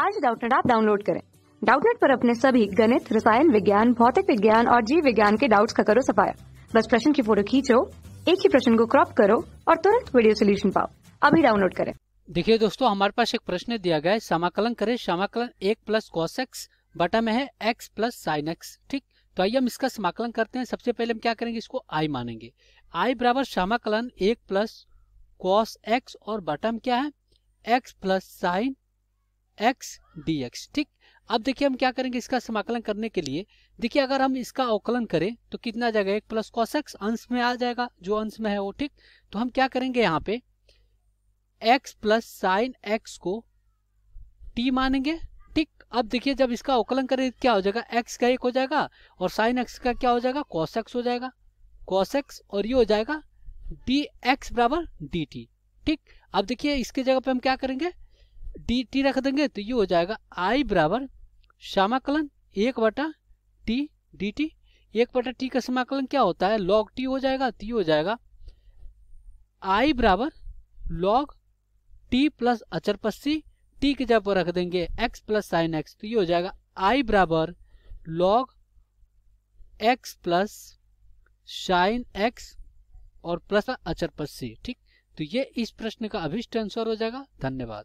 आज डाउटनेट आप डाउनलोड करें डाउटनेट पर अपने सभी गणित रसायन विज्ञान भौतिक विज्ञान और जीव विज्ञान के डाउट्स का करो सफाया बस प्रश्न की फोटो खींचो एक ही प्रश्न को क्रॉप करो और तुरंत वीडियो सोल्यूशन पाओ अभी डाउनलोड करें देखिए दोस्तों हमारे पास एक प्रश्न दिया गया है समाकलन करे समाकलन एक प्लस कॉस एक्स बटा में है एक्स प्लस साइन एक्स ठीक तो आइए हम इसका समाकलन करते हैं सबसे पहले हम क्या करेंगे इसको आई मानेंगे आई बराबर समाकलन एक प्लस कॉस एक्स और बटम क्या है x plus sine x d x ठीक अब देखिए हम क्या करेंगे इसका समाकलन करने के लिए देखिए अगर हम इसका अवकलन करें तो कितना जाएगा एक प्लस कॉस एक्स अंश में आ जाएगा जो अंश में है वो ठीक तो हम क्या करेंगे यहाँ पे एक्स प्लस साइन एक्स को टी मानेंगे ठीक अब देखिए जब इसका अवकलन करें तो क्या हो जाएगा एक्स का एक हो जाएगा और साइन एक्स का क्या हो जाएगा कॉस एक्स हो जाएगा कॉस एक्स और ये हो जाएगा डी एक्स बराबर डी टी ठीक अब देखिए इसके जगह पे हम क्या करेंगे डी टी रख देंगे तो ये हो जाएगा आई बराबर समाकलन एक बटा टी डी टी एक बटा टी का समाकलन क्या होता है लॉग टी हो जाएगा तो ये हो जाएगा आई बराबर लॉग टी प्लस अचर पस्सी टी के जगह पर रख देंगे एक्स प्लस साइन एक्स तो ये हो जाएगा आई बराबर log x plus sine x और प्लस अचर पस्सी ठीक तो ये इस प्रश्न का अभिष्ट आंसर हो जाएगा धन्यवाद